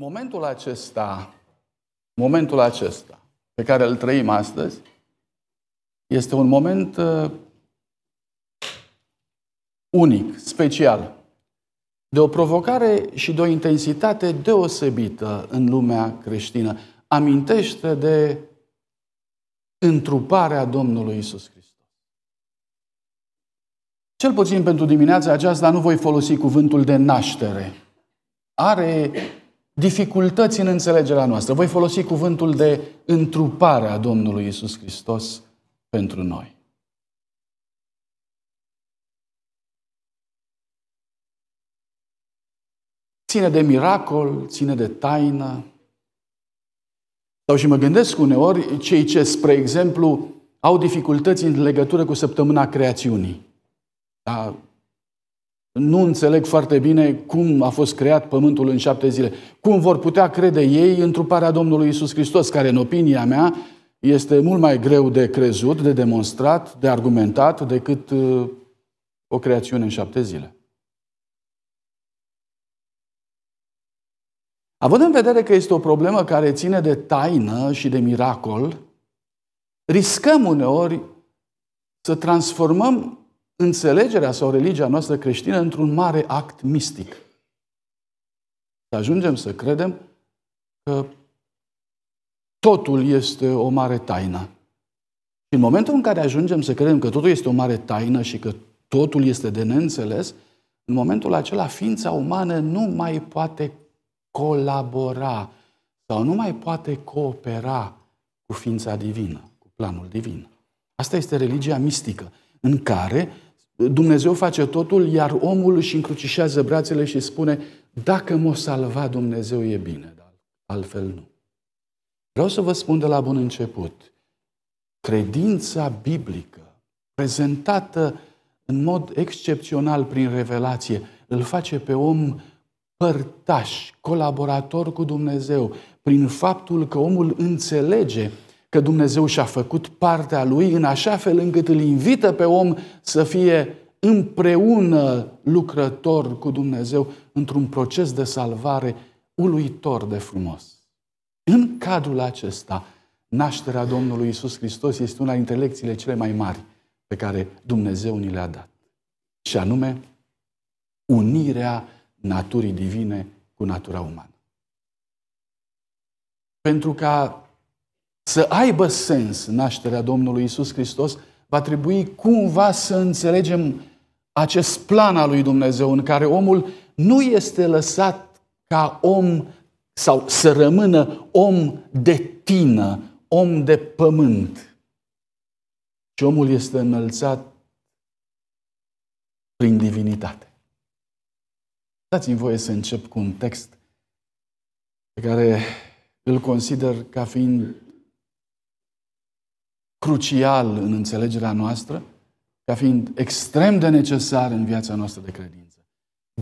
Momentul acesta, momentul acesta pe care îl trăim astăzi, este un moment uh, unic, special, de o provocare și de o intensitate deosebită în lumea creștină. Amintește de întruparea Domnului Isus Hristos. Cel puțin pentru dimineața aceasta nu voi folosi cuvântul de naștere. Are dificultăți în înțelegerea noastră. Voi folosi cuvântul de întrupare a Domnului Isus Hristos pentru noi. Ține de miracol, ține de taină. Sau și mă gândesc uneori cei ce, spre exemplu, au dificultăți în legătură cu săptămâna creațiunii. Da? nu înțeleg foarte bine cum a fost creat pământul în șapte zile. Cum vor putea crede ei în truparea Domnului Isus Hristos, care, în opinia mea, este mult mai greu de crezut, de demonstrat, de argumentat, decât uh, o creațiune în șapte zile. Având în vedere că este o problemă care ține de taină și de miracol, riscăm uneori să transformăm înțelegerea sau religia noastră creștină într-un mare act mistic. Să ajungem să credem că totul este o mare taină. Și în momentul în care ajungem să credem că totul este o mare taină și că totul este de neînțeles, în momentul acela ființa umană nu mai poate colabora sau nu mai poate coopera cu ființa divină, cu planul divin. Asta este religia mistică, în care Dumnezeu face totul, iar omul își încrucișează brațele și spune, dacă m-o salva Dumnezeu e bine, dar altfel nu. Vreau să vă spun de la bun început, credința biblică, prezentată în mod excepțional prin revelație, îl face pe om părtaș, colaborator cu Dumnezeu, prin faptul că omul înțelege că Dumnezeu și-a făcut partea lui în așa fel încât îl invită pe om să fie împreună lucrător cu Dumnezeu într-un proces de salvare uluitor de frumos. În cadrul acesta, nașterea Domnului Isus Hristos este una dintre lecțiile cele mai mari pe care Dumnezeu ni le-a dat. Și anume, unirea naturii divine cu natura umană. Pentru ca să aibă sens nașterea Domnului Isus Hristos, va trebui cumva să înțelegem acest plan al lui Dumnezeu în care omul nu este lăsat ca om sau să rămână om de tină, om de pământ. Și omul este înălțat prin divinitate. Dați-mi voie să încep cu un text pe care îl consider ca fiind crucial în înțelegerea noastră, ca fiind extrem de necesar în viața noastră de credință.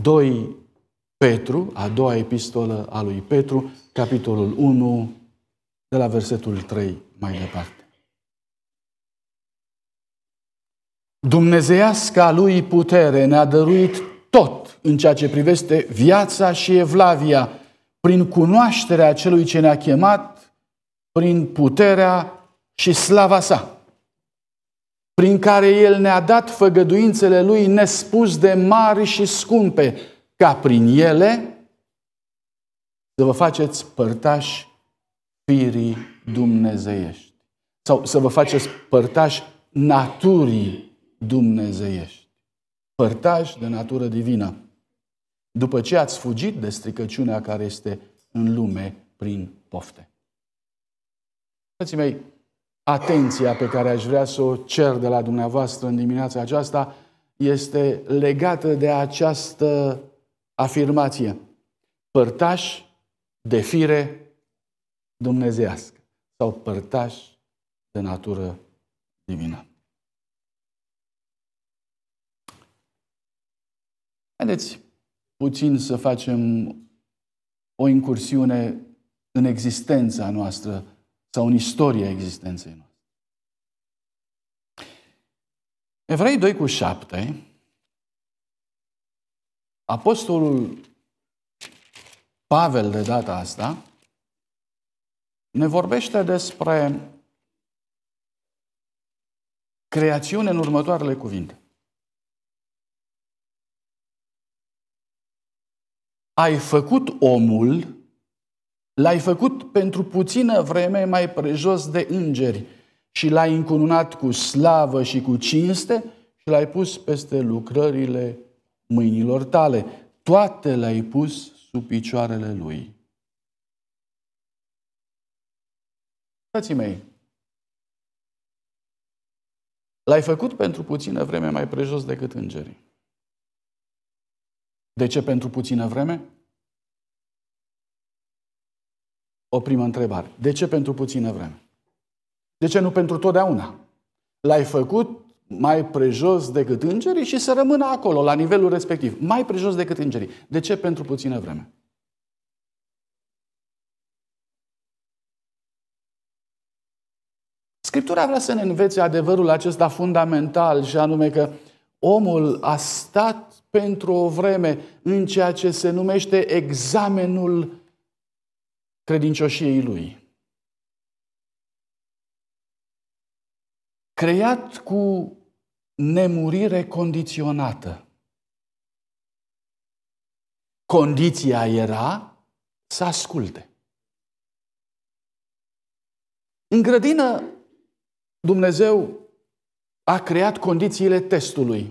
2 Petru, a doua epistolă a lui Petru, capitolul 1, de la versetul 3 mai departe. Dumnezeiasca lui putere ne-a dăruit tot în ceea ce privește viața și evlavia, prin cunoașterea celui ce ne-a chemat, prin puterea și slava sa, prin care El ne-a dat făgăduințele Lui nespus de mari și scumpe, ca prin ele să vă faceți părtași firii dumnezeiești sau să vă faceți părtași naturii dumnezeiești, părtași de natură divină, după ce ați fugit de stricăciunea care este în lume prin pofte. Frații mei, atenția pe care aș vrea să o cer de la dumneavoastră în dimineața aceasta este legată de această afirmație. Părtaș de fire dumnezească sau părtaș de natură divină. Haideți puțin să facem o incursiune în existența noastră sau în istoria existenței noastre. Evrei 2 cu 7, apostolul Pavel de data asta ne vorbește despre creațiune în următoarele cuvinte. Ai făcut omul L-ai făcut pentru puțină vreme mai prejos de îngeri și l-ai încununat cu slavă și cu cinste și l-ai pus peste lucrările mâinilor tale. Toate le-ai pus sub picioarele lui. Frații mei, l-ai făcut pentru puțină vreme mai prejos decât îngerii. De ce pentru puțină vreme? o primă întrebare. De ce pentru puțină vreme? De ce nu pentru totdeauna? L-ai făcut mai prejos decât îngerii și să rămână acolo, la nivelul respectiv. Mai prejos decât îngerii. De ce pentru puțină vreme? Scriptura vrea să ne învețe adevărul acesta fundamental și anume că omul a stat pentru o vreme în ceea ce se numește examenul credincioșiei lui. Creat cu nemurire condiționată. Condiția era să asculte. În grădină, Dumnezeu a creat condițiile testului.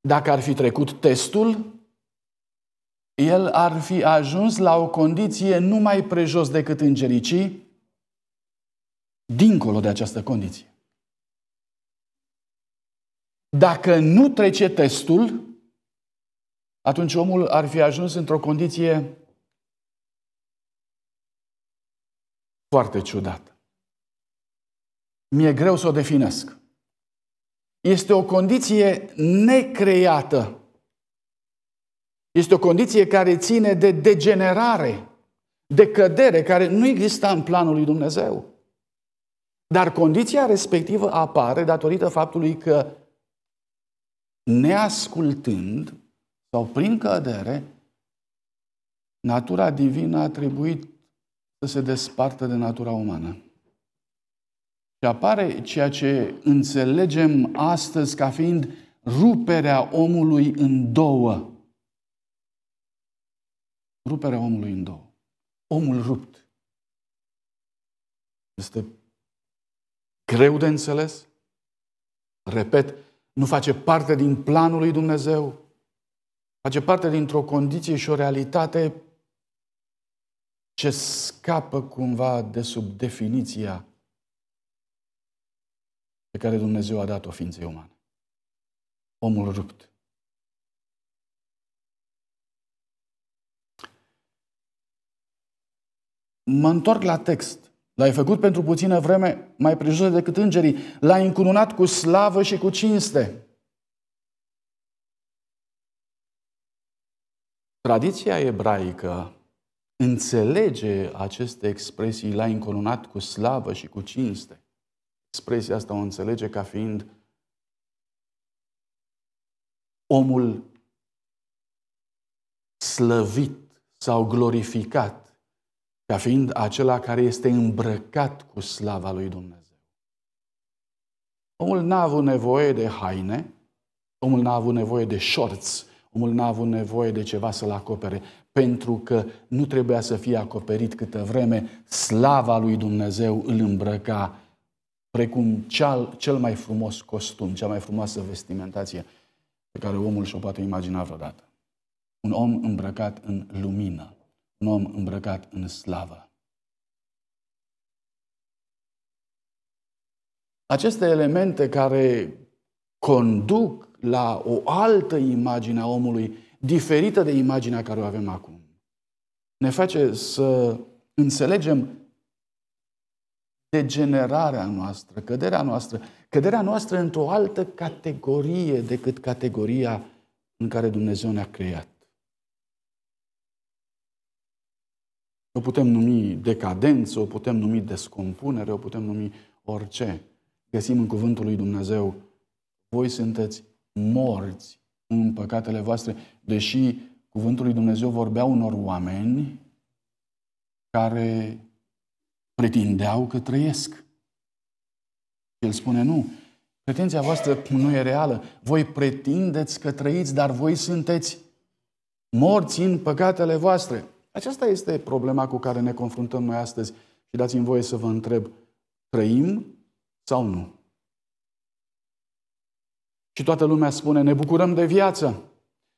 Dacă ar fi trecut testul, el ar fi ajuns la o condiție nu mai prejos decât îngericii, dincolo de această condiție. Dacă nu trece testul, atunci omul ar fi ajuns într-o condiție foarte ciudată. Mi-e greu să o definesc. Este o condiție necreată este o condiție care ține de degenerare, de cădere, care nu exista în planul lui Dumnezeu. Dar condiția respectivă apare datorită faptului că neascultând sau prin cădere, natura divină a trebuit să se despartă de natura umană. Și apare ceea ce înțelegem astăzi ca fiind ruperea omului în două ruperea omului în două. Omul rupt. Este greu de înțeles. Repet, nu face parte din planul lui Dumnezeu. Face parte dintr-o condiție și o realitate ce scapă cumva de sub definiția pe care Dumnezeu a dat-o ființei umane. Omul rupt. mă întorc la text. L-ai făcut pentru puțină vreme mai prejos decât îngerii. L-ai încununat cu slavă și cu cinste. Tradiția ebraică înțelege aceste expresii, l-ai încununat cu slavă și cu cinste. Expresia asta o înțelege ca fiind omul slăvit sau glorificat ca fiind acela care este îmbrăcat cu slava lui Dumnezeu. Omul n-a avut nevoie de haine, omul n-a avut nevoie de șorți, omul n-a avut nevoie de ceva să-l acopere, pentru că nu trebuia să fie acoperit câtă vreme slava lui Dumnezeu îl îmbrăca precum cel, cel mai frumos costum, cea mai frumoasă vestimentație pe care omul și-o poate imagina vreodată. Un om îmbrăcat în lumină un om îmbrăcat în slavă. Aceste elemente care conduc la o altă imagine a omului, diferită de imaginea care o avem acum, ne face să înțelegem degenerarea noastră, căderea noastră, căderea noastră într-o altă categorie decât categoria în care Dumnezeu ne-a creat. O putem numi decadență, o putem numi descompunere, o putem numi orice. Găsim în cuvântul lui Dumnezeu, voi sunteți morți în păcatele voastre, deși cuvântul lui Dumnezeu vorbea unor oameni care pretindeau că trăiesc. El spune nu. Pretenția voastră nu e reală. Voi pretindeți că trăiți, dar voi sunteți morți în păcatele voastre. Aceasta este problema cu care ne confruntăm noi astăzi și dați-mi voie să vă întreb, trăim sau nu? Și toată lumea spune, ne bucurăm de viață.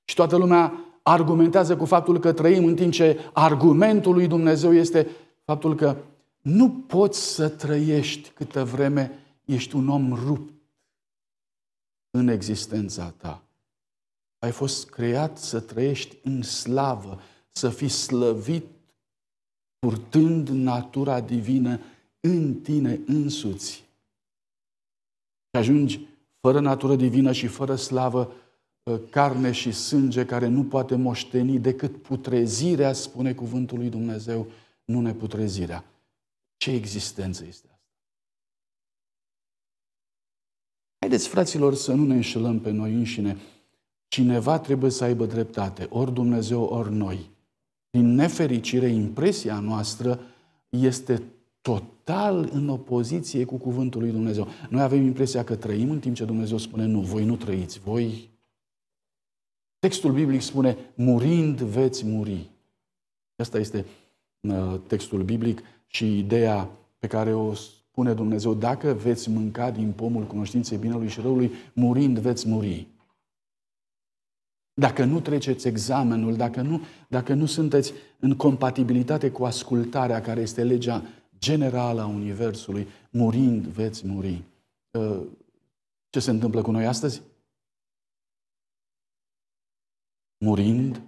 Și toată lumea argumentează cu faptul că trăim, în timp ce argumentul lui Dumnezeu este faptul că nu poți să trăiești câtă vreme ești un om rupt în existența ta. Ai fost creat să trăiești în slavă, să fii slăvit purtând natura divină în tine însuți. Și ajungi fără natură divină și fără slavă, ă, carne și sânge care nu poate moșteni decât putrezirea, spune cuvântul lui Dumnezeu, nu neputrezirea. Ce existență este asta? Haideți, fraților, să nu ne înșelăm pe noi înșine. Cineva trebuie să aibă dreptate, ori Dumnezeu, ori noi. Din nefericire, impresia noastră este total în opoziție cu cuvântul lui Dumnezeu. Noi avem impresia că trăim în timp ce Dumnezeu spune nu, voi nu trăiți, voi... Textul biblic spune, murind veți muri. Asta este uh, textul biblic și ideea pe care o spune Dumnezeu, dacă veți mânca din pomul cunoștinței binelui și răului, murind veți muri. Dacă nu treceți examenul, dacă nu, dacă nu sunteți în compatibilitate cu ascultarea care este legea generală a Universului, murind veți muri. Uh, ce se întâmplă cu noi astăzi? Murind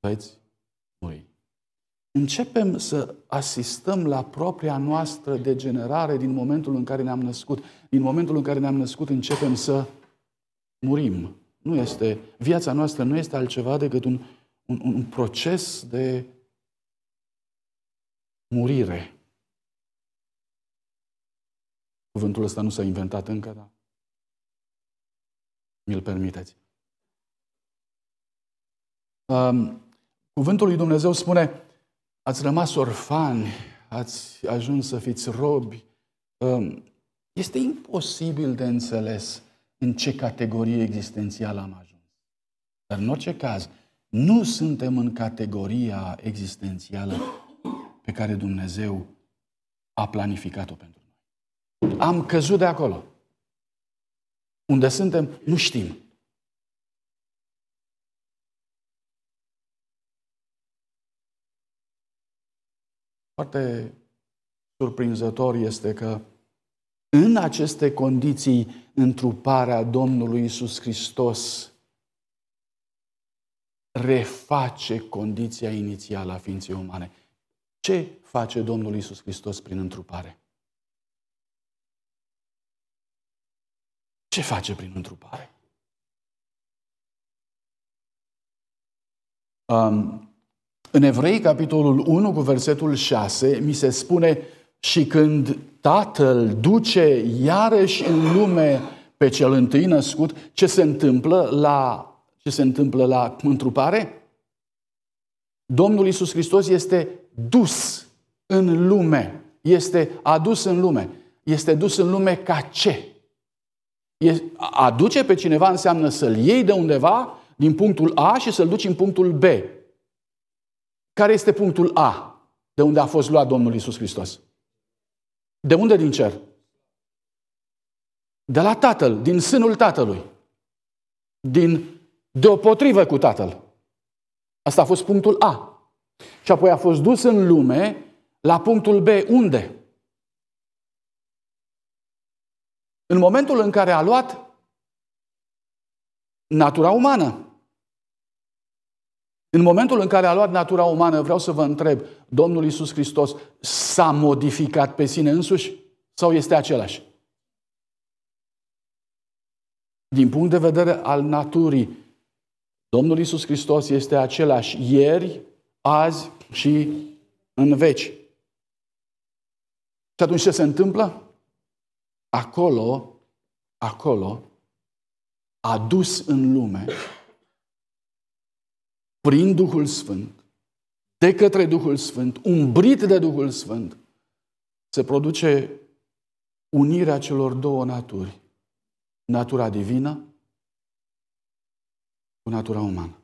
veți muri. Începem să asistăm la propria noastră degenerare din momentul în care ne-am născut. Din momentul în care ne-am născut începem să murim. Nu este, viața noastră nu este altceva decât un, un, un proces de murire. Cuvântul ăsta nu s-a inventat încă, dar mi-l permiteți. Um, cuvântul lui Dumnezeu spune, ați rămas orfani, ați ajuns să fiți robi. Um, este imposibil de înțeles în ce categorie existențială am ajuns. Dar în orice caz, nu suntem în categoria existențială pe care Dumnezeu a planificat-o pentru noi. Am căzut de acolo. Unde suntem, nu știm. Foarte surprinzător este că în aceste condiții întruparea Domnului Isus Hristos reface condiția inițială a ființei umane. Ce face Domnul Isus Hristos prin întrupare? Ce face prin întrupare? Um, în Evrei, capitolul 1, cu versetul 6, mi se spune și când Tatăl duce iarăși în lume pe cel întâi născut, ce se întâmplă la, ce se întâmplă la întrupare? Domnul Isus Hristos este dus în lume, este adus în lume. Este dus în lume ca ce? Aduce pe cineva înseamnă să-l iei de undeva, din punctul A și să-l duci în punctul B. Care este punctul A de unde a fost luat Domnul Isus Hristos? De unde din cer? De la Tatăl, din sânul Tatălui. Din deopotrivă cu Tatăl. Asta a fost punctul A. Și apoi a fost dus în lume la punctul B. Unde? În momentul în care a luat natura umană. În momentul în care a luat natura umană, vreau să vă întreb, Domnul Isus Hristos s-a modificat pe sine însuși sau este același? Din punct de vedere al naturii, Domnul Isus Hristos este același ieri, azi și în veci. Și atunci ce se întâmplă? Acolo, acolo, adus în lume, prin Duhul Sfânt, de către Duhul Sfânt, umbrit de Duhul Sfânt, se produce unirea celor două naturi. Natura divină cu natura umană.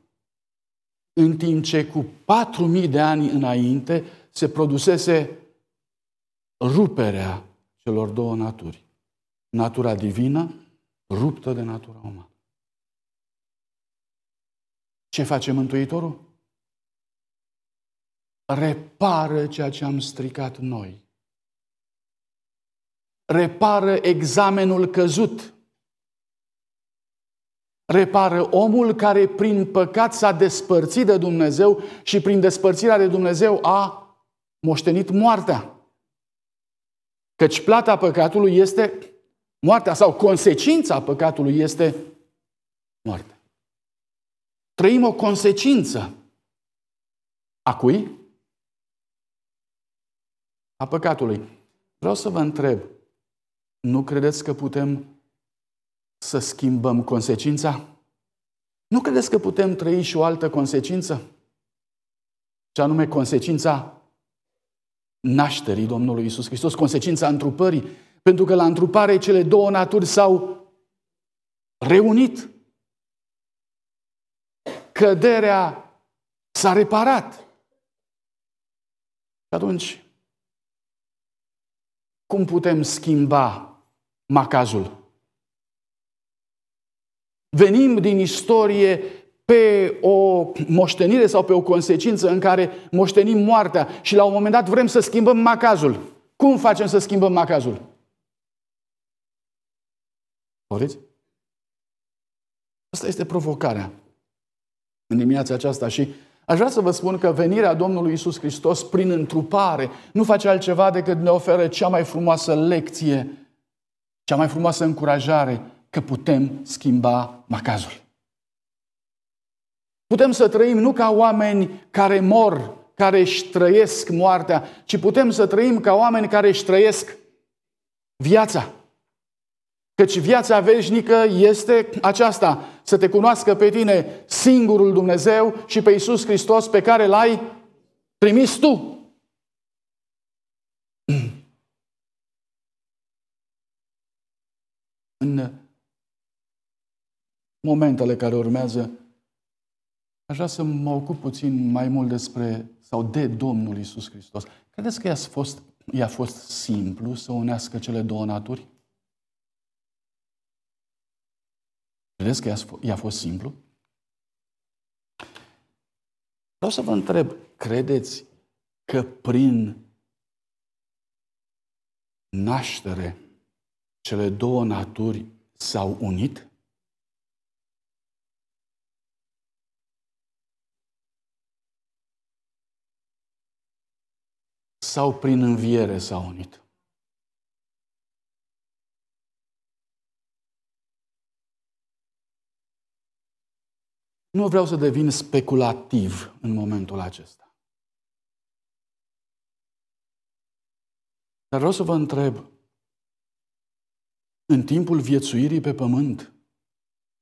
În timp ce cu 4.000 de ani înainte se produsese ruperea celor două naturi. Natura divină ruptă de natura umană. Ce face Mântuitorul? Repară ceea ce am stricat noi. Repară examenul căzut. Repară omul care prin păcat s-a despărțit de Dumnezeu și prin despărțirea de Dumnezeu a moștenit moartea. Căci plata păcatului este moartea sau consecința păcatului este moartea trăim o consecință. A cui? A păcatului. Vreau să vă întreb, nu credeți că putem să schimbăm consecința? Nu credeți că putem trăi și o altă consecință? Ce anume consecința nașterii Domnului Isus Hristos, consecința întrupării, pentru că la întrupare cele două naturi s-au reunit căderea s-a reparat. Și atunci, cum putem schimba macazul? Venim din istorie pe o moștenire sau pe o consecință în care moștenim moartea și la un moment dat vrem să schimbăm macazul. Cum facem să schimbăm macazul? Poriți? Asta este provocarea în dimineața aceasta și aș vrea să vă spun că venirea Domnului Isus Hristos prin întrupare nu face altceva decât ne oferă cea mai frumoasă lecție, cea mai frumoasă încurajare că putem schimba macazul. Putem să trăim nu ca oameni care mor, care își trăiesc moartea, ci putem să trăim ca oameni care își trăiesc viața. Căci viața veșnică este aceasta, să te cunoască pe tine singurul Dumnezeu și pe Iisus Hristos pe care l-ai trimis tu. În momentele care urmează, aș vrea să mă ocup puțin mai mult despre sau de Domnul Isus Hristos. Credeți că i-a fost, i-a fost simplu să unească cele două naturi? Credeți că i-a fost simplu? Vreau să vă întreb, credeți că prin naștere cele două naturi s-au unit? Sau prin înviere s-au unit? Nu vreau să devin speculativ în momentul acesta. Dar vreau să vă întreb, în timpul viețuirii pe pământ,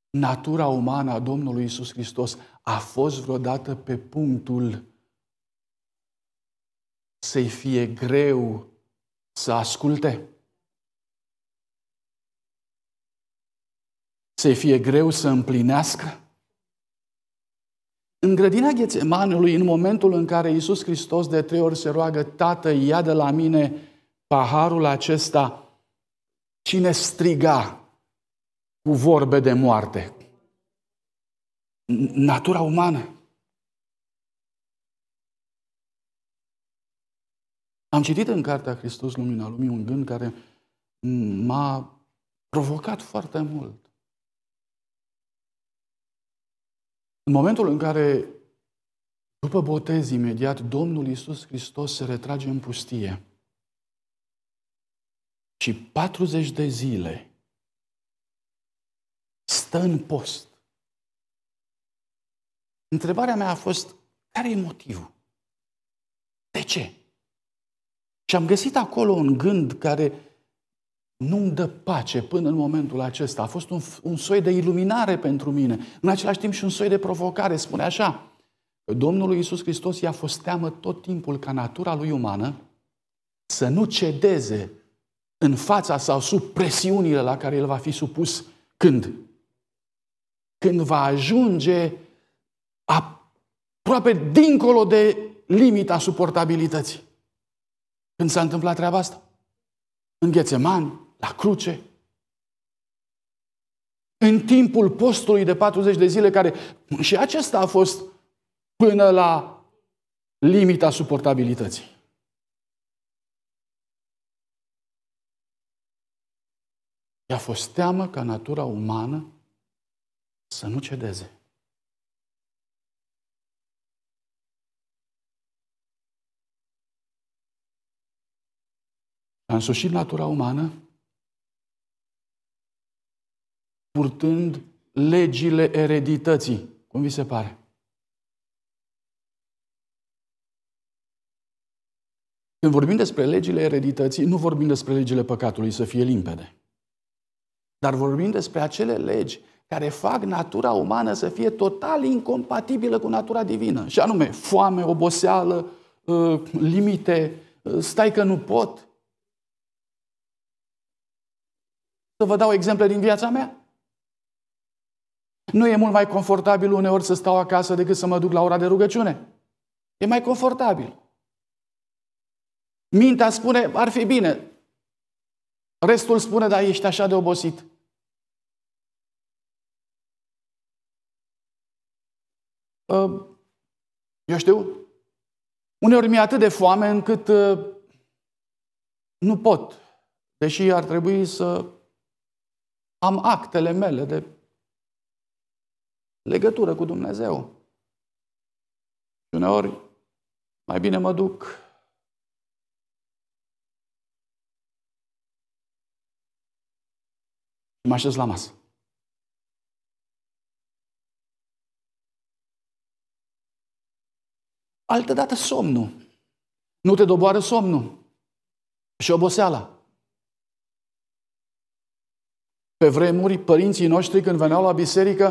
natura umană a Domnului Isus Hristos a fost vreodată pe punctul să-i fie greu să asculte? Să-i fie greu să împlinească? În grădina Ghețemanului, în momentul în care Iisus Hristos de trei ori se roagă, Tată, ia de la mine paharul acesta, cine striga cu vorbe de moarte? Natura umană. Am citit în cartea Hristos Lumina Lumii un gând care m-a provocat foarte mult. În momentul în care, după botez imediat, Domnul Iisus Hristos se retrage în pustie și 40 de zile stă în post, întrebarea mea a fost, care e motivul? De ce? Și am găsit acolo un gând care nu-mi dă pace până în momentul acesta. A fost un, un soi de iluminare pentru mine, în același timp și un soi de provocare. Spune așa, Domnul Iisus Hristos i-a fost teamă tot timpul ca natura lui umană să nu cedeze în fața sau sub presiunile la care el va fi supus când? Când va ajunge aproape dincolo de limita suportabilității. Când s-a întâmplat treaba asta? În Ghețeman, la cruce. În timpul postului de 40 de zile, care și acesta a fost până la limita suportabilității. I-a fost teamă ca natura umană să nu cedeze. A însușit natura umană purtând legile eredității. Cum vi se pare? Când vorbim despre legile eredității, nu vorbim despre legile păcatului, să fie limpede. Dar vorbim despre acele legi care fac natura umană să fie total incompatibilă cu natura divină. Și anume, foame, oboseală, ă, limite, ă, stai că nu pot. Să vă dau exemple din viața mea. Nu e mult mai confortabil uneori să stau acasă decât să mă duc la ora de rugăciune? E mai confortabil. Mintea spune, ar fi bine. Restul spune, dar ești așa de obosit. Ă, eu știu, uneori mi-e atât de foame încât ă, nu pot, deși ar trebui să am actele mele de legătură cu Dumnezeu. Și uneori, mai bine mă duc mă așez la masă. Altădată somnul. Nu te doboară somnul și oboseala. Pe vremuri, părinții noștri, când veneau la biserică,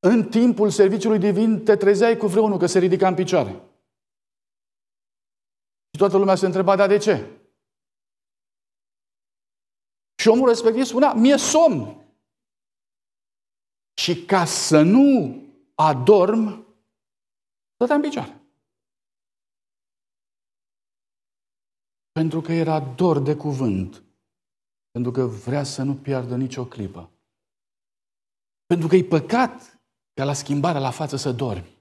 în timpul serviciului divin te trezeai cu vreunul că se ridica în picioare. Și toată lumea se întreba, dar de ce? Și omul respectiv spunea, mie somn. Și ca să nu adorm, stătea în picioare. Pentru că era dor de cuvânt. Pentru că vrea să nu piardă nicio clipă. Pentru că e păcat pe la schimbarea la față să dormi.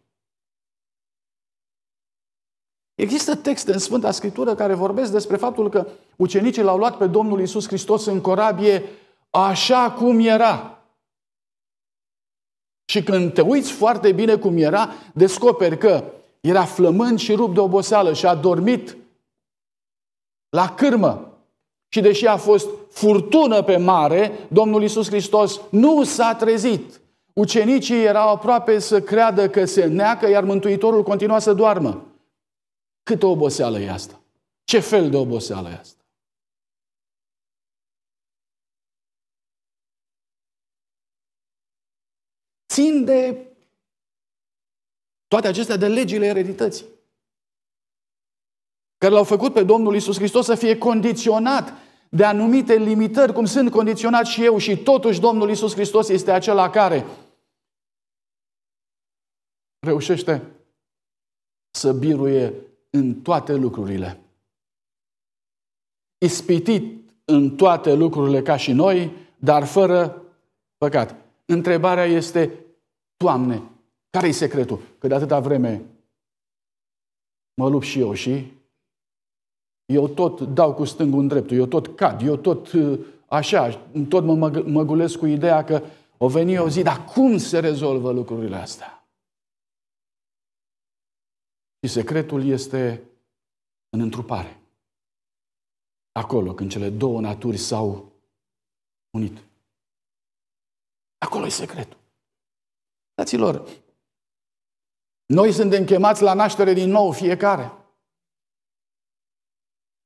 Există texte în Sfânta Scriptură care vorbesc despre faptul că ucenicii l-au luat pe Domnul Isus Hristos în corabie așa cum era. Și când te uiți foarte bine cum era, descoperi că era flămând și rupt de oboseală și a dormit la cârmă. Și deși a fost furtună pe mare, Domnul Isus Hristos nu s-a trezit. Ucenicii erau aproape să creadă că se neacă, iar Mântuitorul continua să doarmă. Cât oboseală e asta? Ce fel de oboseală e asta? Țin de toate acestea de legile eredității, care l-au făcut pe Domnul Isus Hristos să fie condiționat de anumite limitări, cum sunt condiționat și eu, și totuși Domnul Isus Hristos este acela care reușește să biruie în toate lucrurile. Ispitit în toate lucrurile ca și noi, dar fără păcat. Întrebarea este, Doamne, care-i secretul? Că de atâta vreme mă lupt și eu și eu tot dau cu stângul în dreptul, eu tot cad, eu tot uh, așa, tot mă măgulesc cu ideea că o veni o zi, dar cum se rezolvă lucrurile astea? Și secretul este în întrupare. Acolo, când cele două naturi s-au unit. Acolo e secretul. Daților, noi suntem chemați la naștere din nou fiecare.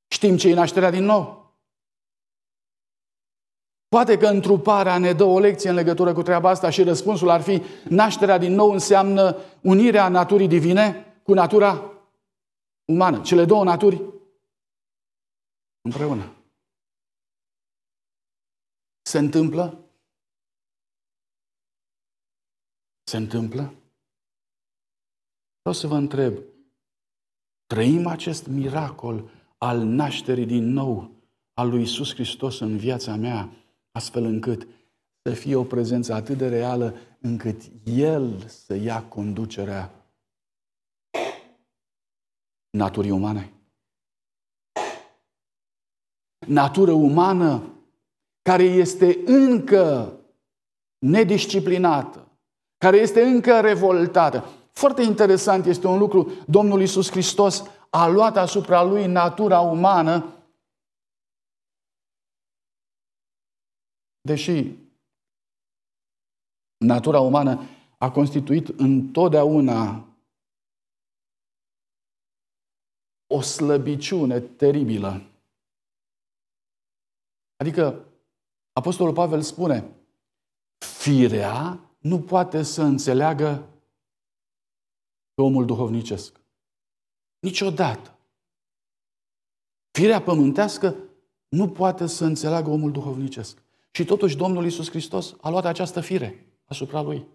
Știm ce e nașterea din nou. Poate că întruparea ne dă o lecție în legătură cu treaba asta și răspunsul ar fi nașterea din nou înseamnă unirea naturii divine cu natura umană. Cele două naturi împreună. Se întâmplă? Se întâmplă? Vreau să vă întreb, trăim acest miracol al nașterii din nou al lui Isus Hristos în viața mea, astfel încât să fie o prezență atât de reală încât El să ia conducerea naturii umane. Natură umană care este încă nedisciplinată, care este încă revoltată. Foarte interesant este un lucru, Domnul Iisus Hristos a luat asupra lui natura umană, deși natura umană a constituit întotdeauna o slăbiciune teribilă. Adică Apostolul Pavel spune, firea nu poate să înțeleagă pe omul duhovnicesc. Niciodată. Firea pământească nu poate să înțeleagă omul duhovnicesc. Și totuși Domnul Iisus Hristos a luat această fire asupra lui.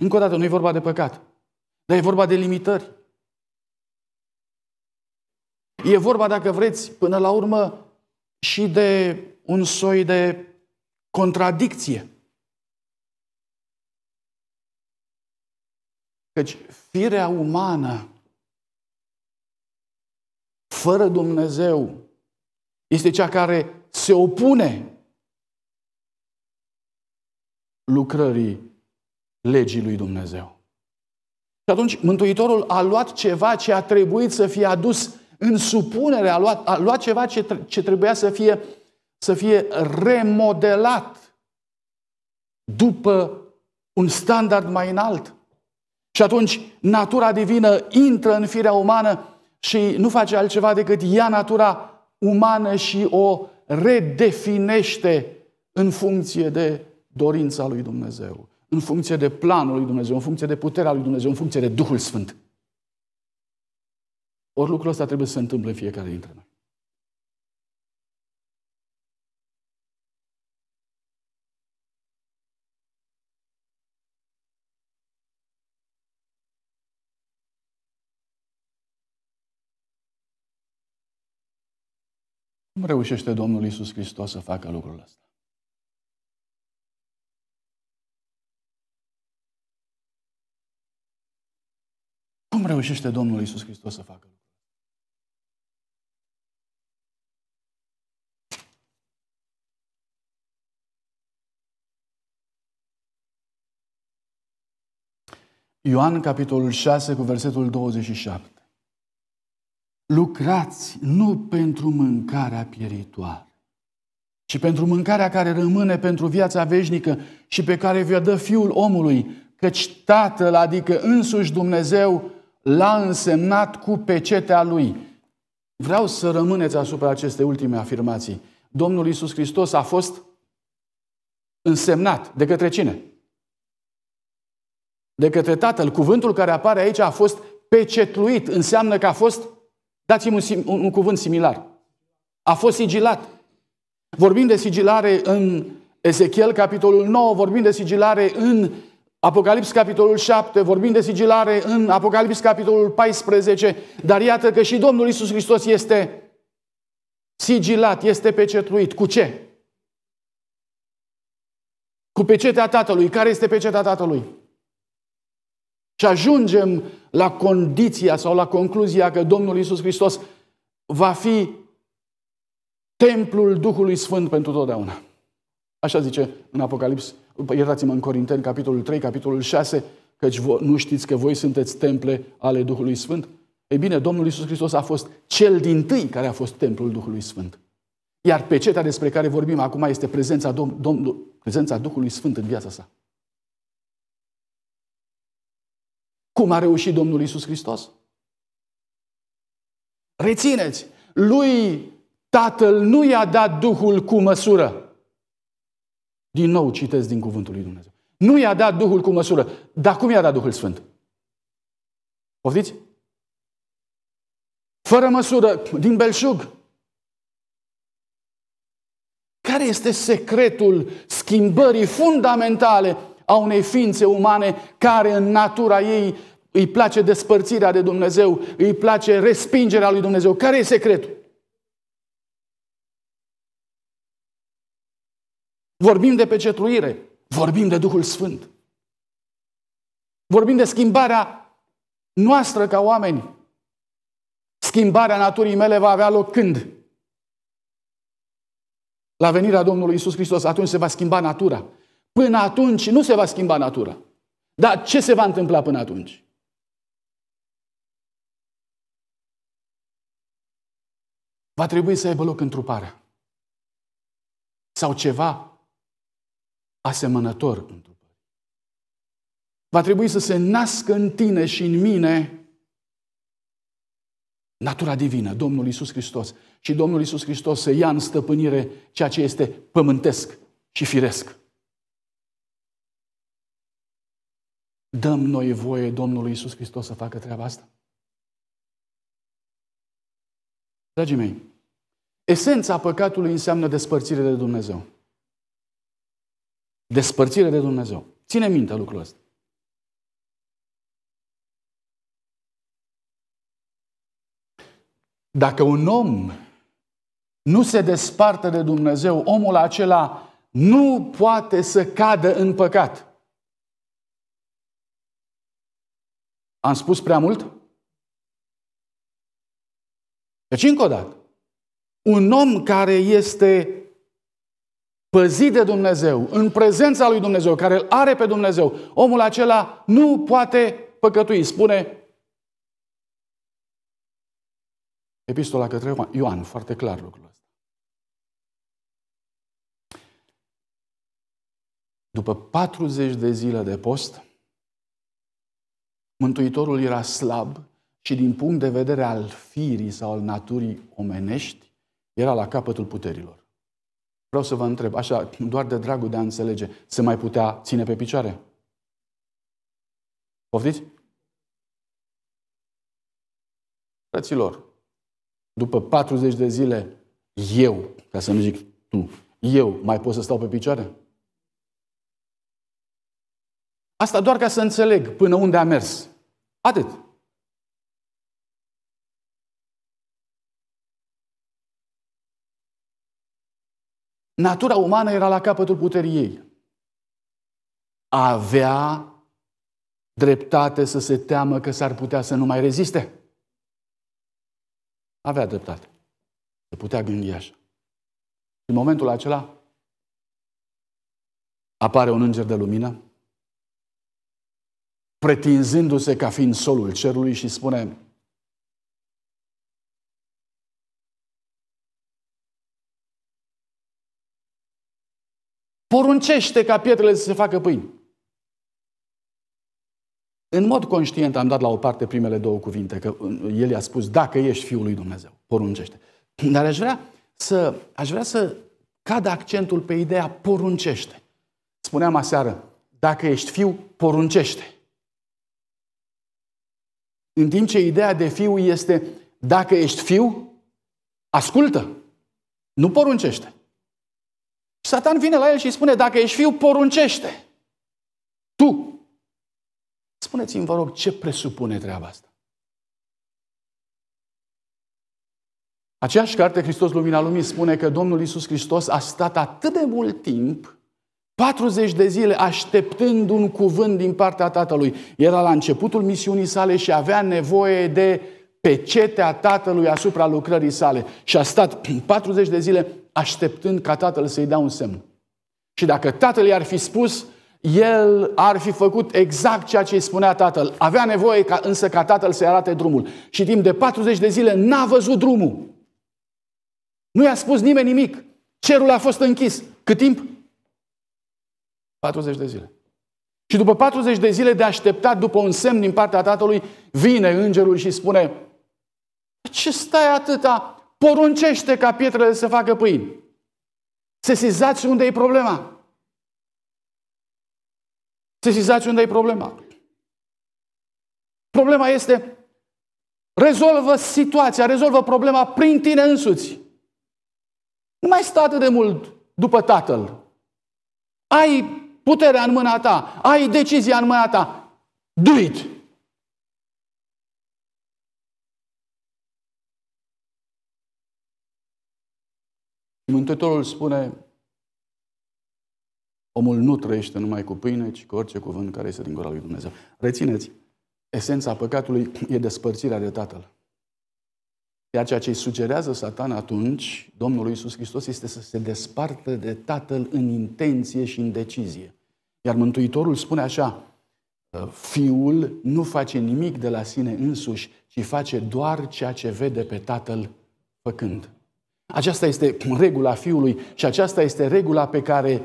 Încă o dată, nu e vorba de păcat. Dar e vorba de limitări. E vorba, dacă vreți, până la urmă și de un soi de contradicție. Căci firea umană fără Dumnezeu este cea care se opune lucrării legii lui Dumnezeu. Și atunci Mântuitorul a luat ceva ce a trebuit să fie adus în supunere, a luat, a luat ceva ce, ce trebuia să fie, să fie remodelat după un standard mai înalt. Și atunci natura divină intră în firea umană și nu face altceva decât ia natura umană și o redefinește în funcție de dorința lui Dumnezeu în funcție de planul lui Dumnezeu, în funcție de puterea lui Dumnezeu, în funcție de Duhul Sfânt. Ori lucrul ăsta trebuie să se întâmple în fiecare dintre noi. Cum reușește Domnul Isus Hristos să facă lucrul ăsta? reușește Domnul Isus Hristos să facă. Ioan, capitolul 6, cu versetul 27. Lucrați nu pentru mâncarea pieritoare, ci pentru mâncarea care rămâne pentru viața veșnică și pe care vi-o dă Fiul omului, căci Tatăl, adică însuși Dumnezeu, l-a însemnat cu pecetea lui. Vreau să rămâneți asupra acestei ultime afirmații. Domnul Iisus Hristos a fost însemnat. De către cine? De către Tatăl. Cuvântul care apare aici a fost pecetluit. Înseamnă că a fost, dați-mi un, un, un cuvânt similar, a fost sigilat. Vorbim de sigilare în Ezechiel, capitolul 9, vorbim de sigilare în Apocalips capitolul 7, vorbim de sigilare în Apocalips capitolul 14, dar iată că și Domnul Isus Hristos este sigilat, este pecetuit. Cu ce? Cu pecetea Tatălui. Care este pecetea Tatălui? Și ajungem la condiția sau la concluzia că Domnul Isus Hristos va fi templul Duhului Sfânt pentru totdeauna. Așa zice în Apocalips iertați-mă, în Corinteni, capitolul 3, capitolul 6, căci nu știți că voi sunteți temple ale Duhului Sfânt? Ei bine, Domnul Isus Hristos a fost cel din tâi care a fost templul Duhului Sfânt. Iar peceta despre care vorbim acum este prezența, Dom- Dom- prezența Duhului Sfânt în viața sa. Cum a reușit Domnul Isus Hristos? Rețineți, lui Tatăl nu i-a dat Duhul cu măsură. Din nou citesc din cuvântul lui Dumnezeu. Nu i-a dat Duhul cu măsură. Dar cum i-a dat Duhul Sfânt? Poftiți? Fără măsură, din belșug. Care este secretul schimbării fundamentale a unei ființe umane care în natura ei îi place despărțirea de Dumnezeu, îi place respingerea lui Dumnezeu? Care e secretul? Vorbim de pecetruire. vorbim de Duhul Sfânt. Vorbim de schimbarea noastră ca oameni. Schimbarea naturii mele va avea loc când? La venirea Domnului Isus Hristos, atunci se va schimba natura. Până atunci nu se va schimba natura. Dar ce se va întâmpla până atunci? Va trebui să aibă loc întruparea. Sau ceva asemănător întrupării. Va trebui să se nască în tine și în mine natura divină, Domnul Isus Hristos. Și Domnul Isus Hristos să ia în stăpânire ceea ce este pământesc și firesc. Dăm noi voie Domnului Isus Hristos să facă treaba asta? Dragii mei, esența păcatului înseamnă despărțire de Dumnezeu. Despărțire de Dumnezeu. Ține minte lucrul ăsta. Dacă un om nu se desparte de Dumnezeu, omul acela nu poate să cadă în păcat. Am spus prea mult? Deci, încă o dată, un om care este păzit de Dumnezeu, în prezența lui Dumnezeu, care îl are pe Dumnezeu, omul acela nu poate păcătui. Spune Epistola către Ioan, foarte clar lucrul ăsta. După 40 de zile de post, Mântuitorul era slab și din punct de vedere al firii sau al naturii omenești, era la capătul puterilor. Vreau să vă întreb, așa, doar de dragul de a înțelege, se mai putea ține pe picioare? Poftiți? Fraților, după 40 de zile, eu, ca să nu zic tu, eu mai pot să stau pe picioare? Asta doar ca să înțeleg până unde a mers. Atât. Natura umană era la capătul puterii ei. Avea dreptate să se teamă că s-ar putea să nu mai reziste. Avea dreptate. Se putea gândi așa. În momentul acela apare un înger de lumină pretinzându-se ca fiind solul cerului și spune poruncește ca pietrele să se facă pâini. În mod conștient am dat la o parte primele două cuvinte, că uh, el i-a spus, dacă ești Fiul lui Dumnezeu, poruncește. Dar aș vrea să, aș vrea să cadă accentul pe ideea poruncește. Spuneam aseară, dacă ești fiu, poruncește. În timp ce ideea de fiu este, dacă ești fiu, ascultă, nu poruncește. Satan vine la el și îi spune, dacă ești fiu, poruncește. Tu. Spuneți-mi, vă rog, ce presupune treaba asta? Aceeași carte, Hristos Lumina Lumii, spune că Domnul Isus Hristos a stat atât de mult timp 40 de zile așteptând un cuvânt din partea Tatălui. Era la începutul misiunii sale și avea nevoie de pecetea Tatălui asupra lucrării sale. Și a stat 40 de zile așteptând ca tatăl să-i dea un semn. Și dacă tatăl i-ar fi spus, el ar fi făcut exact ceea ce îi spunea tatăl. Avea nevoie ca, însă ca tatăl să-i arate drumul. Și timp de 40 de zile n-a văzut drumul. Nu i-a spus nimeni nimic. Cerul a fost închis. Cât timp? 40 de zile. Și după 40 de zile de așteptat după un semn din partea tatălui, vine îngerul și spune, ce stai atâta? poruncește ca pietrele să facă pâini. Sesizați unde e problema. Sesizați unde e problema. Problema este, rezolvă situația, rezolvă problema prin tine însuți. Nu mai sta atât de mult după tatăl. Ai puterea în mâna ta, ai decizia în mâna ta. Do it! Mântuitorul spune, omul nu trăiește numai cu pâine, ci cu orice cuvânt care este din gura lui Dumnezeu. Rețineți, esența păcatului e despărțirea de Tatăl. Iar ceea ce îi sugerează Satan atunci, Domnul Iisus Hristos, este să se despartă de Tatăl în intenție și în decizie. Iar Mântuitorul spune așa, Fiul nu face nimic de la sine însuși, ci face doar ceea ce vede pe Tatăl făcând. Aceasta este regula Fiului și aceasta este regula pe care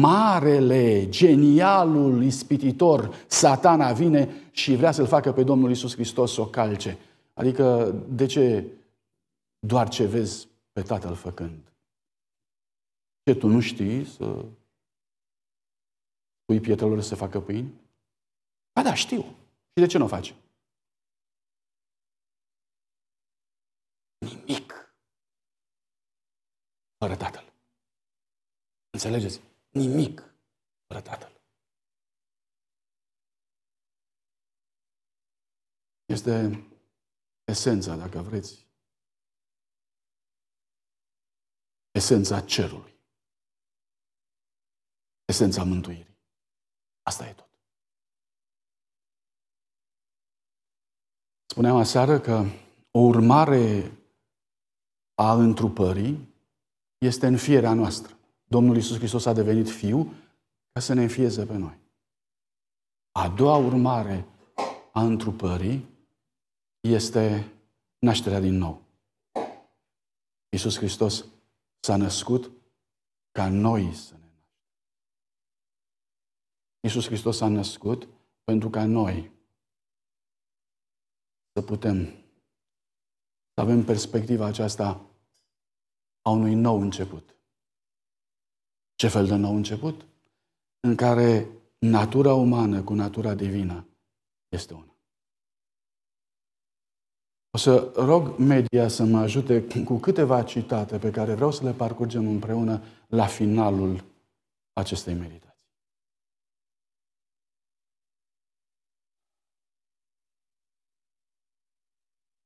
marele, genialul ispititor, satana vine și vrea să-l facă pe Domnul Isus Hristos să o calce. Adică, de ce doar ce vezi pe Tatăl făcând? Ce tu nu știi să pui pietrelor să facă pâini? Ba da, știu. Și de ce nu o faci? fără Tatăl. Înțelegeți? Nimic fără Tatăl. Este esența, dacă vreți, esența cerului, esența mântuirii. Asta e tot. Spuneam aseară că o urmare a întrupării este în fierea noastră. Domnul Iisus Hristos a devenit Fiu ca să ne înfieze pe noi. A doua urmare a întrupării este nașterea din nou. Iisus Hristos s-a născut ca noi să ne naștem. Iisus Hristos s-a născut pentru ca noi să putem să avem perspectiva aceasta a unui nou început. Ce fel de nou început? În care natura umană cu natura divină este una. O să rog media să mă ajute cu câteva citate pe care vreau să le parcurgem împreună la finalul acestei meditații.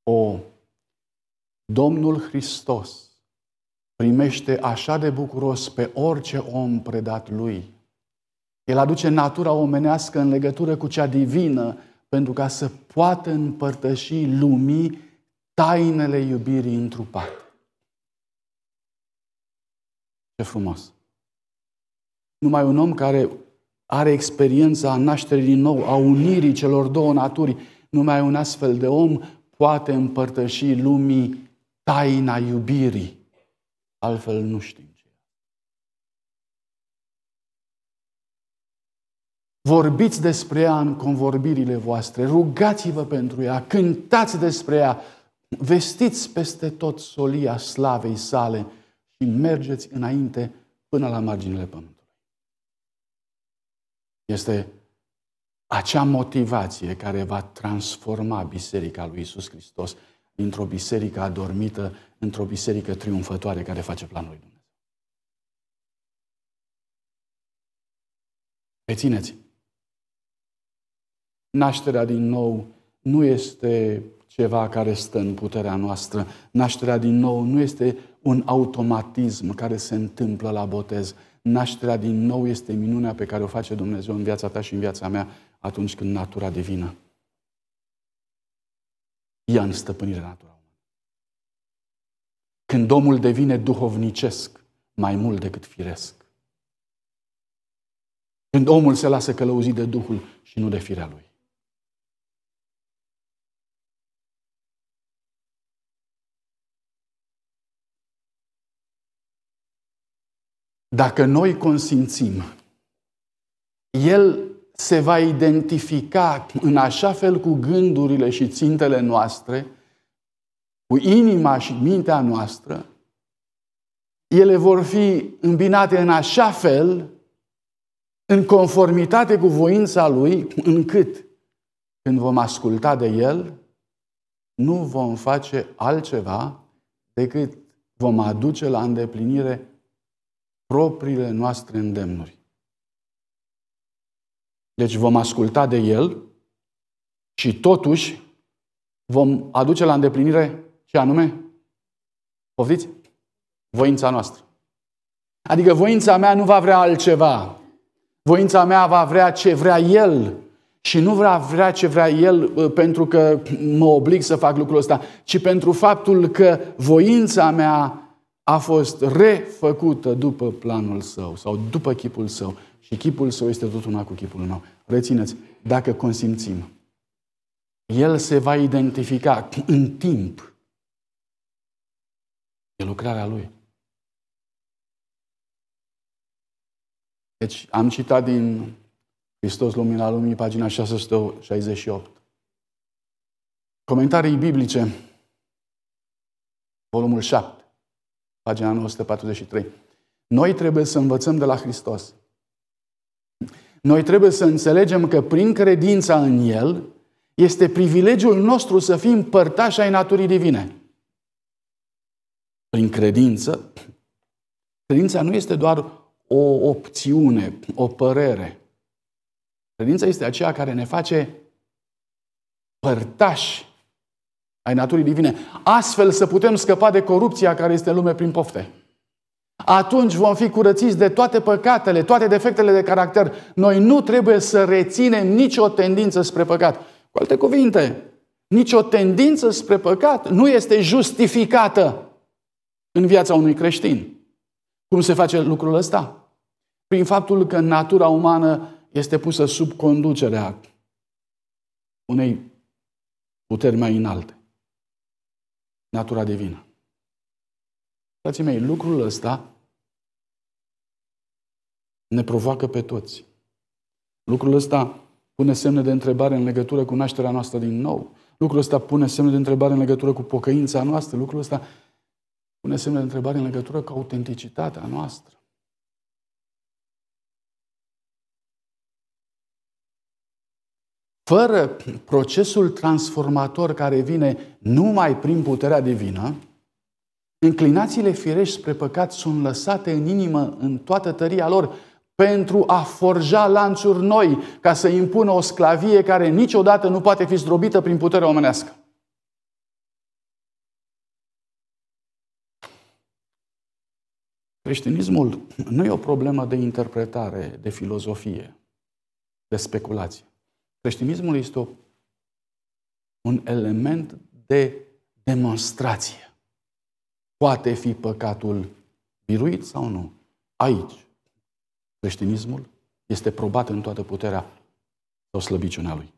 O, Domnul Hristos primește așa de bucuros pe orice om predat lui. El aduce natura omenească în legătură cu cea divină pentru ca să poată împărtăși lumii tainele iubirii întrupate. Ce frumos! Numai un om care are experiența nașterii din nou, a unirii celor două naturi, numai un astfel de om poate împărtăși lumii taina iubirii. Altfel nu știm ce Vorbiți despre ea în convorbirile voastre, rugați-vă pentru ea, cântați despre ea, vestiți peste tot solia slavei sale și mergeți înainte până la marginile pământului. Este acea motivație care va transforma Biserica lui Isus Hristos dintr-o biserică adormită într-o biserică triumfătoare care face planul lui Dumnezeu. Rețineți! Nașterea din nou nu este ceva care stă în puterea noastră. Nașterea din nou nu este un automatism care se întâmplă la botez. Nașterea din nou este minunea pe care o face Dumnezeu în viața ta și în viața mea atunci când natura divină ia în stăpânire natura când omul devine duhovnicesc mai mult decât firesc. Când omul se lasă călăuzit de Duhul și nu de firea lui. Dacă noi consimțim, el se va identifica în așa fel cu gândurile și țintele noastre, cu inima și mintea noastră, ele vor fi îmbinate în așa fel, în conformitate cu voința Lui, încât când vom asculta de El, nu vom face altceva decât vom aduce la îndeplinire propriile noastre îndemnuri. Deci vom asculta de El și totuși vom aduce la îndeplinire și anume, poftiți, voința noastră. Adică voința mea nu va vrea altceva. Voința mea va vrea ce vrea El și nu vrea, vrea ce vrea El uh, pentru că mă oblig să fac lucrul ăsta, ci pentru faptul că voința mea a fost refăcută după planul său sau după chipul său. Și chipul său este tot una cu chipul meu. Rețineți, dacă consimțim, el se va identifica în timp E lucrarea Lui. Deci am citat din Hristos Lumina Lumii, pagina 668. Comentarii biblice, volumul 7, pagina 943. Noi trebuie să învățăm de la Hristos. Noi trebuie să înțelegem că prin credința în El este privilegiul nostru să fim părtași ai naturii divine prin credință, credința nu este doar o opțiune, o părere. Credința este aceea care ne face părtași ai naturii divine, astfel să putem scăpa de corupția care este în lume prin pofte. Atunci vom fi curățiți de toate păcatele, toate defectele de caracter. Noi nu trebuie să reținem nicio tendință spre păcat. Cu alte cuvinte, nicio tendință spre păcat nu este justificată în viața unui creștin. Cum se face lucrul ăsta? Prin faptul că natura umană este pusă sub conducerea unei puteri mai înalte. Natura divină. Frații mei, lucrul ăsta ne provoacă pe toți. Lucrul ăsta pune semne de întrebare în legătură cu nașterea noastră din nou. Lucrul ăsta pune semne de întrebare în legătură cu pocăința noastră. Lucrul ăsta pune semne de întrebare în legătură cu autenticitatea noastră. Fără procesul transformator care vine numai prin puterea divină, inclinațiile firești spre păcat sunt lăsate în inimă în toată tăria lor pentru a forja lanțuri noi, ca să impună o sclavie care niciodată nu poate fi zdrobită prin puterea omenească. Creștinismul nu e o problemă de interpretare, de filozofie, de speculație. Creștinismul este o, un element de demonstrație. Poate fi păcatul biruit sau nu. Aici, creștinismul este probat în toată puterea sau slăbiciunea lui.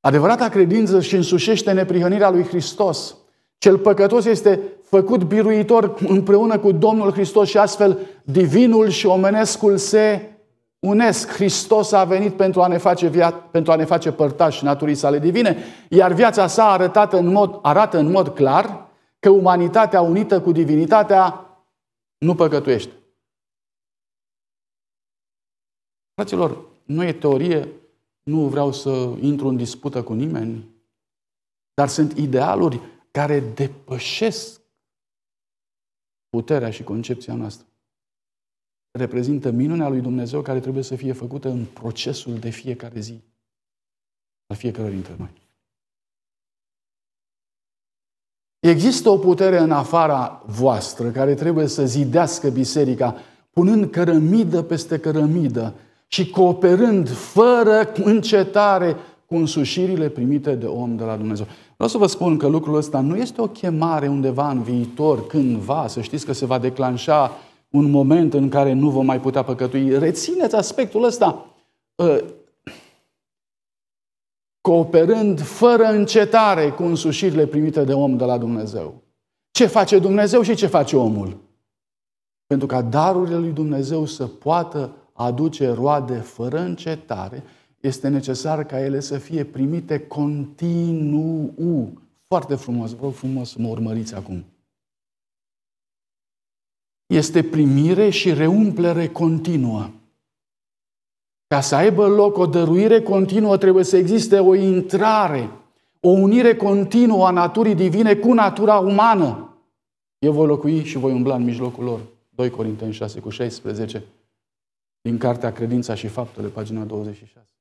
Adevărata credință și însușește neprihănirea lui Hristos – cel păcătos este făcut biruitor împreună cu Domnul Hristos și astfel divinul și omenescul se unesc. Hristos a venit pentru a ne face, via- pentru a ne face părtași naturii sale divine, iar viața sa arătată în mod, arată în mod clar că umanitatea unită cu divinitatea nu păcătuiește. Fraților, nu e teorie, nu vreau să intru în dispută cu nimeni, dar sunt idealuri care depășesc puterea și concepția noastră. Reprezintă minunea lui Dumnezeu care trebuie să fie făcută în procesul de fiecare zi al fiecare dintre noi. Există o putere în afara voastră care trebuie să zidească biserica, punând cărămidă peste cărămidă și cooperând fără încetare cu însușirile primite de om de la Dumnezeu. Vreau să vă spun că lucrul ăsta nu este o chemare undeva în viitor, cândva, să știți că se va declanșa un moment în care nu vom mai putea păcătui. Rețineți aspectul ăsta. Ă, cooperând fără încetare cu însușirile primite de om de la Dumnezeu. Ce face Dumnezeu și ce face omul? Pentru ca darurile lui Dumnezeu să poată aduce roade fără încetare, este necesar ca ele să fie primite continuu. Foarte frumos, vă rog frumos să mă urmăriți acum. Este primire și reumplere continuă. Ca să aibă loc o dăruire continuă, trebuie să existe o intrare, o unire continuă a naturii divine cu natura umană. Eu voi locui și voi umbla în mijlocul lor. 2 Corinteni 6 cu 16 din Cartea Credința și Faptele, pagina 26.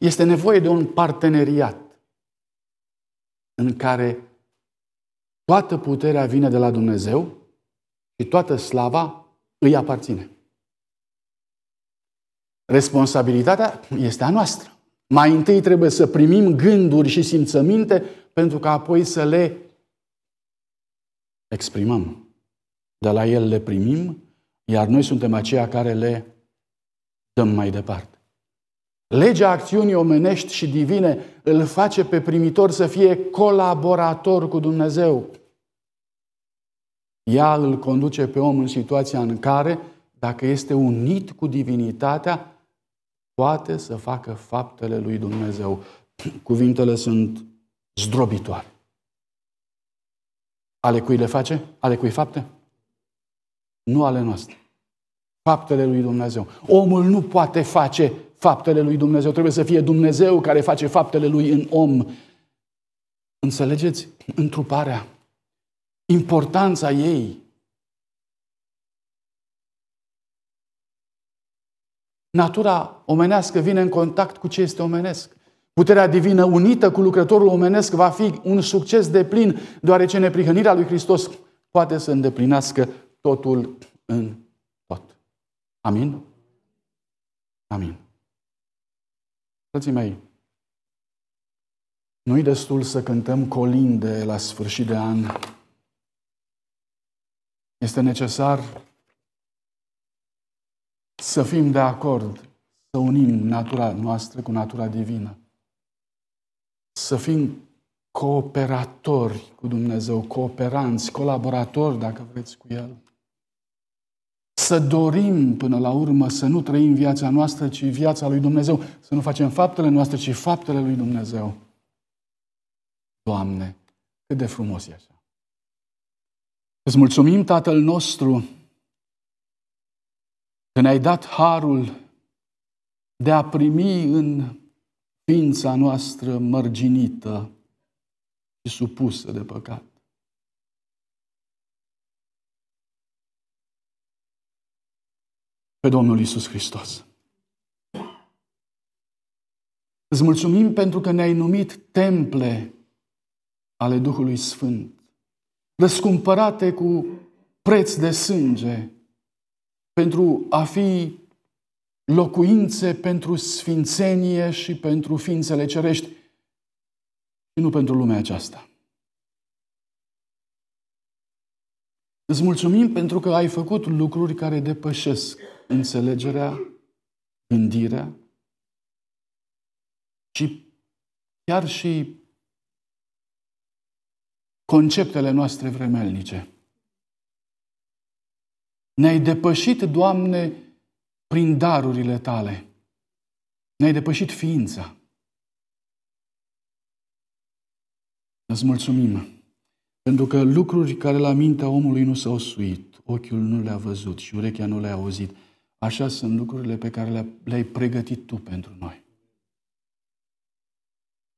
Este nevoie de un parteneriat în care toată puterea vine de la Dumnezeu și toată slava îi aparține. Responsabilitatea este a noastră. Mai întâi trebuie să primim gânduri și simțăminte pentru ca apoi să le exprimăm. De la el le primim, iar noi suntem aceia care le dăm mai departe. Legea acțiunii omenești și divine îl face pe primitor să fie colaborator cu Dumnezeu. Ea îl conduce pe om în situația în care, dacă este unit cu divinitatea, poate să facă faptele lui Dumnezeu. Cuvintele sunt zdrobitoare. Ale cui le face? Ale cui fapte? Nu ale noastre. Faptele lui Dumnezeu. Omul nu poate face faptele lui Dumnezeu. Trebuie să fie Dumnezeu care face faptele lui în om. Înțelegeți? Întruparea. Importanța ei. Natura omenească vine în contact cu ce este omenesc. Puterea divină unită cu lucrătorul omenesc va fi un succes de plin, deoarece neprihănirea lui Hristos poate să îndeplinească totul în tot. Amin? Amin. Frații mei, nu-i destul să cântăm colinde la sfârșit de an. Este necesar să fim de acord, să unim natura noastră cu natura divină. Să fim cooperatori cu Dumnezeu, cooperanți, colaboratori, dacă vreți, cu El. Să dorim până la urmă să nu trăim viața noastră, ci viața lui Dumnezeu. Să nu facem faptele noastre, ci faptele lui Dumnezeu. Doamne, cât de frumos e așa. Îți mulțumim, Tatăl nostru, că ne-ai dat harul de a primi în ființa noastră mărginită și supusă de păcat pe Domnul Isus Hristos. Îți mulțumim pentru că ne-ai numit temple ale Duhului Sfânt, răscumpărate cu preț de sânge, pentru a fi locuințe pentru sfințenie și pentru ființele cerești și nu pentru lumea aceasta. Îți mulțumim pentru că ai făcut lucruri care depășesc înțelegerea, gândirea și chiar și conceptele noastre vremelnice. Ne-ai depășit, Doamne, prin darurile tale. Ne-ai depășit ființa. Îți mulțumim pentru că lucruri care la mintea omului nu s-au suit, ochiul nu le-a văzut și urechea nu le-a auzit, Așa sunt lucrurile pe care le-ai pregătit Tu pentru noi.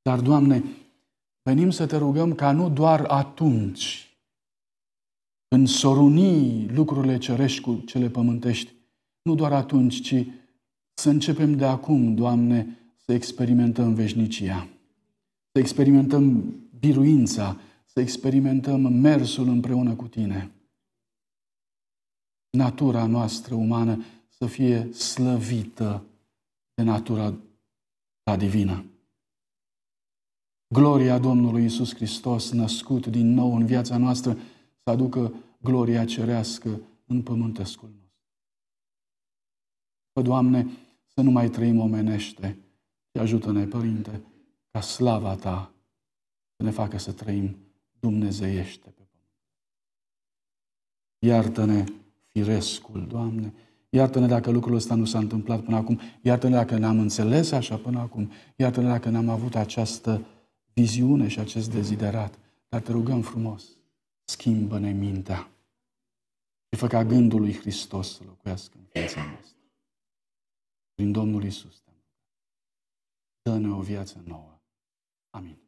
Dar, Doamne, venim să te rugăm ca nu doar atunci, în sorunii lucrurile cerești cu cele pământești, nu doar atunci, ci să începem de acum, Doamne, să experimentăm veșnicia, să experimentăm biruința, să experimentăm mersul împreună cu Tine. Natura noastră umană să fie slăvită de natura ta divină. Gloria Domnului Isus Hristos, născut din nou în viața noastră, să aducă gloria cerească în pământescul nostru. Pă, Doamne, să nu mai trăim omenește și ajută-ne, Părinte, ca slava Ta să ne facă să trăim dumnezeiește pe pământ. Iartă-ne firescul, Doamne, Iartă-ne dacă lucrul ăsta nu s-a întâmplat până acum. Iartă-ne dacă n-am înțeles așa până acum. Iartă-ne dacă n-am avut această viziune și acest deziderat. Dar te rugăm frumos, schimbă-ne mintea și fă ca gândul lui Hristos să locuiască în viața noastră. Prin Domnul Isus. Dă-ne o viață nouă. Amin.